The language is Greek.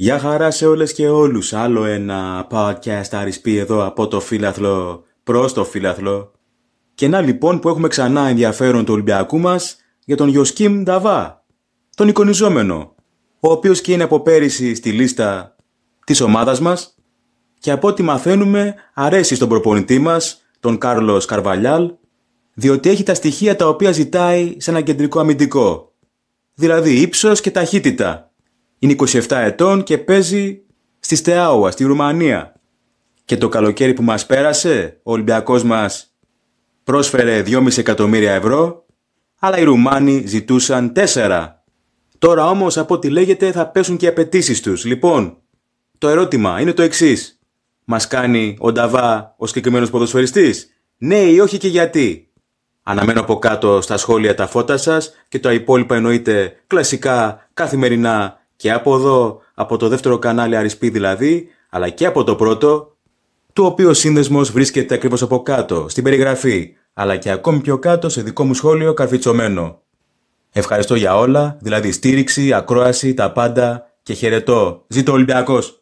Γεια χαρά σε όλες και όλους. Άλλο ένα podcast αρισπή εδώ από το φίλαθλο προς το φίλαθλο. Και να λοιπόν που έχουμε ξανά ενδιαφέρον του Ολυμπιακού μας για τον Ιωσκίμ Νταβά, τον εικονιζόμενο, ο οποίος και είναι από πέρυσι στη λίστα της ομάδας μας και από ό,τι μαθαίνουμε αρέσει στον προπονητή μας, τον Κάρλος Καρβαλιάλ, διότι έχει τα στοιχεία τα οποία ζητάει σε ένα κεντρικό αμυντικό, δηλαδή ύψος και ταχύτητα. Είναι 27 ετών και παίζει στη Στεάουα, στη Ρουμανία. Και το καλοκαίρι που μας πέρασε, ο Ολυμπιακός μας πρόσφερε 2,5 εκατομμύρια ευρώ, αλλά οι Ρουμάνοι ζητούσαν 4. Τώρα όμως, από ό,τι λέγεται, θα πέσουν και οι απαιτήσεις τους. Λοιπόν, το ερώτημα είναι το εξής. Μας κάνει ο Νταβά ο συγκεκριμένος ποδοσφαιριστής. Ναι ή όχι και γιατί. Αναμένω από κάτω στα σχόλια τα φώτα σας και τα υπόλοιπα εννοείται κλασικά, καθημερινά και από εδώ, από το δεύτερο κανάλι αρισπή δηλαδή, αλλά και από το πρώτο, το οποίο σύνδεσμος βρίσκεται ακριβώς από κάτω, στην περιγραφή, αλλά και ακόμη πιο κάτω σε δικό μου σχόλιο καρφιτσωμένο. Ευχαριστώ για όλα, δηλαδή στήριξη, ακρόαση, τα πάντα και χαιρετώ. Ζήτω Ολυμπιακός!